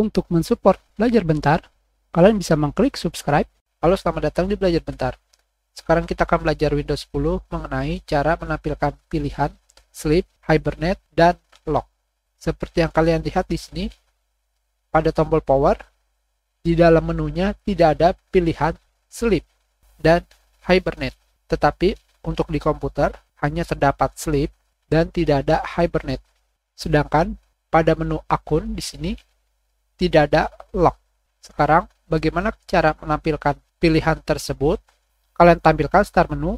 Untuk mensupport Belajar Bentar, kalian bisa mengklik subscribe. Halo, selamat datang di Belajar Bentar. Sekarang kita akan belajar Windows 10 mengenai cara menampilkan pilihan Sleep, Hibernate, dan Lock. Seperti yang kalian lihat di sini, pada tombol power, di dalam menunya tidak ada pilihan Sleep dan Hibernate. Tetapi untuk di komputer hanya terdapat Sleep dan tidak ada Hibernate. Sedangkan pada menu akun di sini tidak ada lock. Sekarang, bagaimana cara menampilkan pilihan tersebut? Kalian tampilkan start menu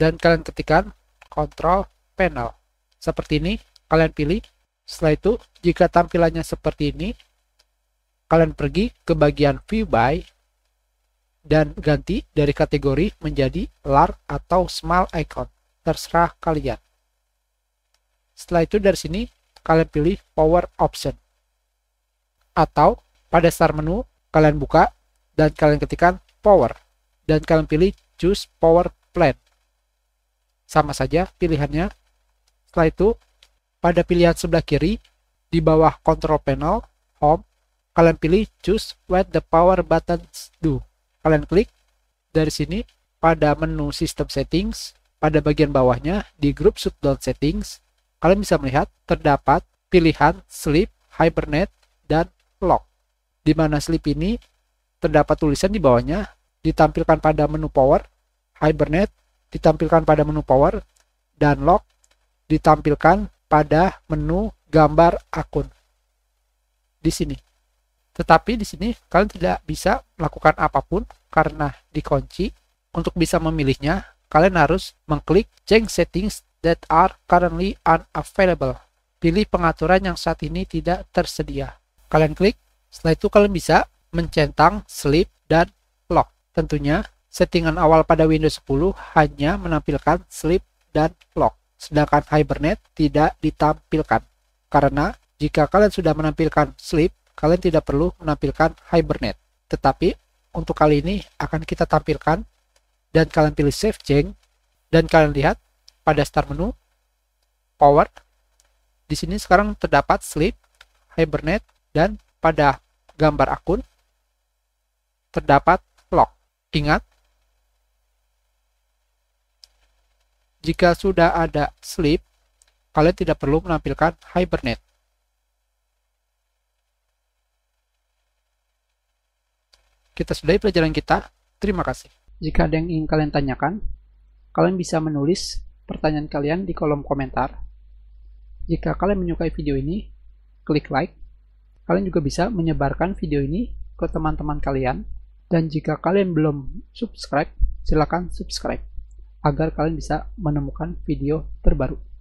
dan kalian ketikkan control panel. Seperti ini, kalian pilih. Setelah itu, jika tampilannya seperti ini, kalian pergi ke bagian view by dan ganti dari kategori menjadi large atau small icon. Terserah kalian. Setelah itu dari sini, kalian pilih power option atau pada start menu kalian buka dan kalian ketikkan power dan kalian pilih choose power plan. Sama saja pilihannya. Setelah itu pada pilihan sebelah kiri di bawah control panel home kalian pilih choose what the power buttons do. Kalian klik dari sini pada menu System settings pada bagian bawahnya di group shutdown settings, kalian bisa melihat terdapat pilihan sleep, hibernate, dan Lock, di mana sleep ini terdapat tulisan di bawahnya ditampilkan pada menu power, hibernate ditampilkan pada menu power, dan Lock, ditampilkan pada menu gambar akun. Di sini. Tetapi di sini kalian tidak bisa melakukan apapun karena dikunci. Untuk bisa memilihnya, kalian harus mengklik change settings that are currently unavailable. Pilih pengaturan yang saat ini tidak tersedia. Kalian klik, setelah itu kalian bisa mencentang sleep dan lock. Tentunya settingan awal pada Windows 10 hanya menampilkan sleep dan lock, sedangkan Hibernate tidak ditampilkan. Karena jika kalian sudah menampilkan sleep, kalian tidak perlu menampilkan Hibernate. Tetapi untuk kali ini akan kita tampilkan dan kalian pilih save change dan kalian lihat pada start menu power di sini sekarang terdapat sleep, hibernate, dan pada gambar akun terdapat lock. Ingat, jika sudah ada sleep, kalian tidak perlu menampilkan hibernate. Kita sudahi pelajaran kita. Terima kasih. Jika ada yang ingin kalian tanyakan, kalian bisa menulis pertanyaan kalian di kolom komentar. Jika kalian menyukai video ini, klik like Kalian juga bisa menyebarkan video ini ke teman-teman kalian. Dan jika kalian belum subscribe, silahkan subscribe agar kalian bisa menemukan video terbaru.